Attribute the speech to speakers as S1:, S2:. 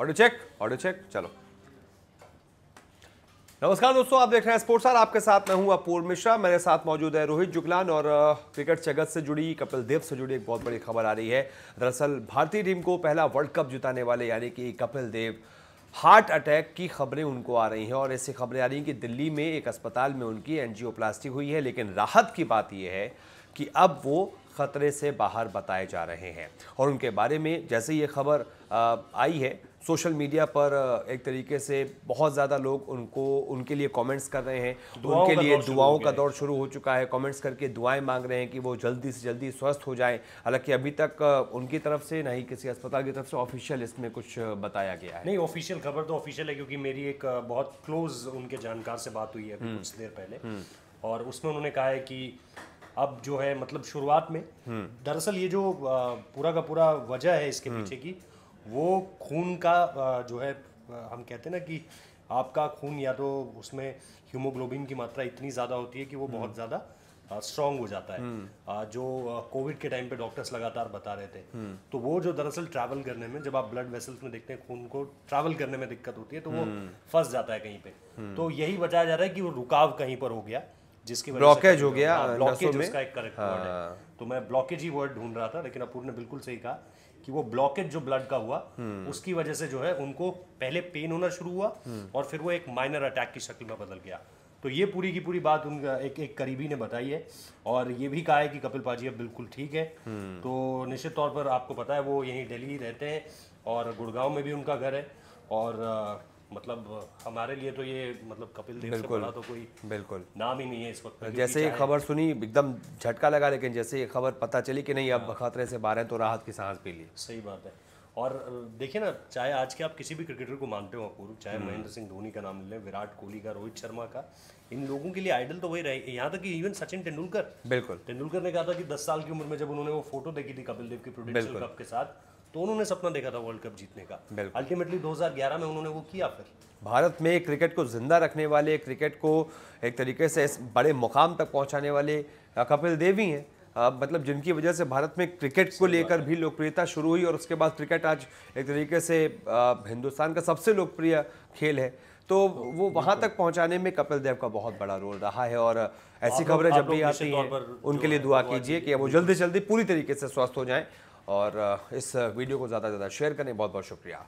S1: Audio check audio check चलो नमस्कार दोस्तों आप देख रहे हैं स्पोर्ट्स आर आपके साथ मैं हूं अपूर्व मिश्रा मेरे साथ मौजूद है रोहित जुगलान और क्रिकेट जगत से जुड़ी कपिल देव से जुड़ी एक बहुत बड़ी खबर आ रही है दरअसल भारतीय टीम को पहला वर्ल्ड कप जिताने वाले यानी कि कपिल देव हार्ट अटैक की खबरें उनको आ रही हैं और ऐसी खबरें आ रही हैं कि दिल्ली में एक अस्पताल में उनकी एनजीओ हुई है लेकिन राहत की बात यह है कि अब वो खतरे से बाहर बताए जा रहे हैं और उनके बारे में जैसे ये खबर आई है सोशल मीडिया पर एक तरीके से बहुत ज़्यादा लोग उनको उनके लिए कमेंट्स कर रहे हैं उनके लिए दुआओं का दौर शुरू हो चुका है कमेंट्स करके दुआएं मांग रहे हैं कि वो जल्दी से जल्दी स्वस्थ हो जाएं हालांकि अभी तक उनकी तरफ से नहीं किसी अस्पताल की तरफ से ऑफिशियल इसमें कुछ बताया गया
S2: है नहीं ऑफिशियल खबर तो ऑफिशियल है क्योंकि मेरी एक बहुत क्लोज उनके जानकार से बात हुई है हम्म। कुछ देर पहले हम्म। और उसमें उन्होंने कहा है कि अब जो है मतलब शुरुआत में दरअसल ये जो पूरा का पूरा वजह है इसके पीछे की वो खून का जो है हम कहते हैं ना कि आपका खून या तो उसमें हीमोग्लोबिन की मात्रा इतनी ज़्यादा होती है कि वो बहुत ज़्यादा स्ट्रांग हो जाता है जो कोविड के टाइम पे डॉक्टर्स लगातार बता रहे थे तो वो जो दरअसल ट्रैवल करने में जब आप ब्लड वेसल्स में देखते हैं खून को ट्रैवल करने में दिक्कत होती है तो वो फंस जाता है कहीं पे तो यही बताया जा रहा है कि वो रुकाव कहीं पर हो गया जिसकी ब्लॉकेज हो गया ब्लॉकेज हाँ, उसका एक करेक्ट वर्ड है हाँ। तो मैं ब्लॉकेज ही वर्ड ढूंढ रहा था लेकिन अपूर्व ने बिल्कुल सही कहा कि वो ब्लॉकेज जो ब्लड का हुआ हम्म। उसकी वजह से जो है उनको पहले पेन होना शुरू हुआ हम्म। और फिर वो एक माइनर अटैक की शक्ल में बदल गया तो ये पूरी की पूरी बात उनका एक एक करीबी ने बताई है और ये भी कहा है कि कपिल पाजी अब बिल्कुल ठीक है हम्म। तो निश्चित तौर पर आपको पता है वो यहीं दिल्ली रहते हैं और गुड़गांव में भी उनका घर है और मतलब हमारे लिए तो ये मतलब कपिल देव बिल्कुल, से बड़ा तो कोई बिल्कुल नाम ही नहीं है इस वक्त जैसे ये खबर
S1: सुनी एकदम झटका लगा लेकिन जैसे ये खबर पता चली कि नहीं अब हाँ। खतरे से बाहर हैं तो राहत की सांस पी ली
S2: सही बात है और देखिए ना चाहे आज के आप किसी भी क्रिकेटर को मानते हो अपूर्व चाहे हम्म। महेंद्र सिंह धोनी का नाम ले विराट कोहली का रोहित शर्मा का इन लोगों के लिए आइडल तो वही रहे यहाँ तक कि इवन सचिन तेंदुलकर बिल्कुल तेंदुलकर ने कहा था कि दस साल की उम्र में जब उन्होंने वो फोटो देखी थी कपिल देव के प्रोडक्शन कप के साथ तो उन्होंने सपना देखा था वर्ल्ड कप जीतने का अल्टीमेटली 2011 में उन्होंने वो किया फिर
S1: भारत में क्रिकेट को जिंदा रखने वाले क्रिकेट को एक तरीके से इस बड़े मुकाम तक पहुंचाने वाले कपिल देव ही हैं मतलब जिनकी वजह से भारत में क्रिकेट को लेकर भी लोकप्रियता शुरू हुई और उसके बाद क्रिकेट आज एक तरीके से हिंदुस्तान का सबसे लोकप्रिय खेल है तो वो वहाँ तक पहुँचाने में कपिल देव का बहुत बड़ा रोल रहा है और ऐसी खबरें जब भी आती हैं उनके लिए दुआ कीजिए कि वो जल्दी जल्दी पूरी तरीके से स्वस्थ हो जाएं और इस वीडियो को ज़्यादा से ज़्यादा शेयर करें बहुत बहुत शुक्रिया